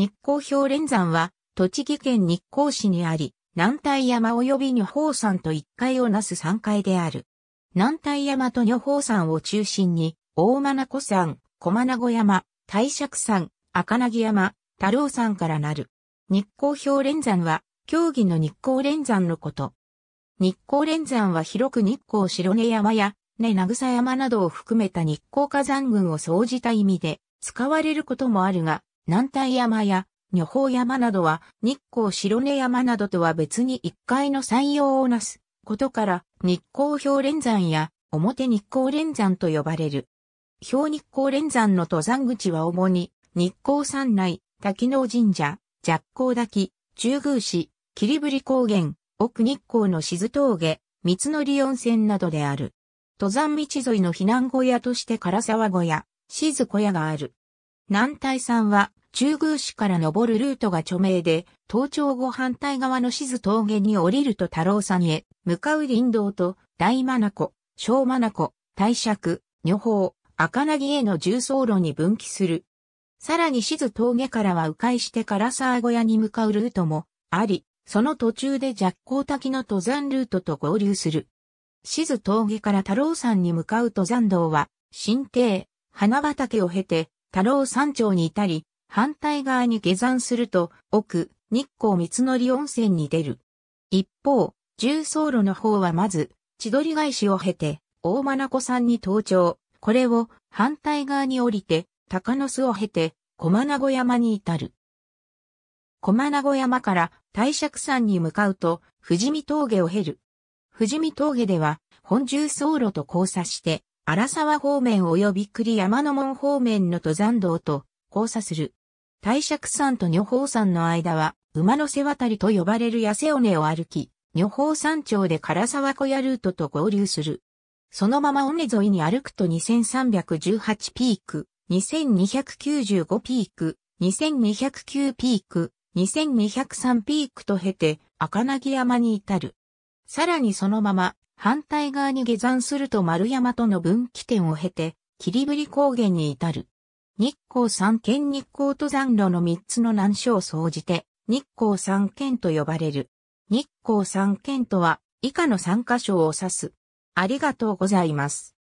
日光氷連山は、栃木県日光市にあり、南体山及び女峰山と一階をなす3階である。南体山と女峰山を中心に、大間名古山、小間子山、大釈山、赤な山、太郎山からなる。日光氷連山は、競技の日光連山のこと。日光連山は広く日光白根山や、根名草山などを含めた日光火山群を総じた意味で、使われることもあるが、南体山や女宝山などは日光白根山などとは別に一階の山陽をなすことから日光氷連山や表日光連山と呼ばれる。氷日光連山の登山口は主に日光山内、滝能神社、弱光滝、中宮市、霧降高原、奥日光の静峠、三の利温泉などである。登山道沿いの避難小屋として唐沢小屋、静小屋がある。南大山は中宮市から登るルートが著名で、登頂後反対側の静峠に降りると太郎山へ、向かう林道と、大眼湖、小眼湖、大尺、女宝、赤薙への重走路に分岐する。さらに静峠からは迂回して唐沢小屋に向かうルートもあり、その途中で若光滝の登山ルートと合流する。静峠から太郎山に向かう登山道は、新帝、花畑を経て、太郎山頂に至り、反対側に下山すると、奥、日光三つ温泉に出る。一方、重走路の方はまず、千鳥返しを経て、大名子山に登頂。これを反対側に降りて、鷹の巣を経て、小名子山に至る。小名子山から大釈山に向かうと、富士見峠を経る。富士見峠では、本重走路と交差して、荒沢方面及び栗山の門方面の登山道と交差する。大釈山と女峰山の間は、馬の背渡りと呼ばれる痩せ尾根を歩き、女峰山頂で唐沢小屋ルートと合流する。そのまま尾根沿いに歩くと2318ピーク、2295ピーク、2209ピーク、2203ピークと経て、赤な山に至る。さらにそのまま反対側に下山すると丸山との分岐点を経て、霧降高原に至る。日光三県日光登山路の3つの難所を総じて、日光三県と呼ばれる。日光三県とは、以下の3箇所を指す。ありがとうございます。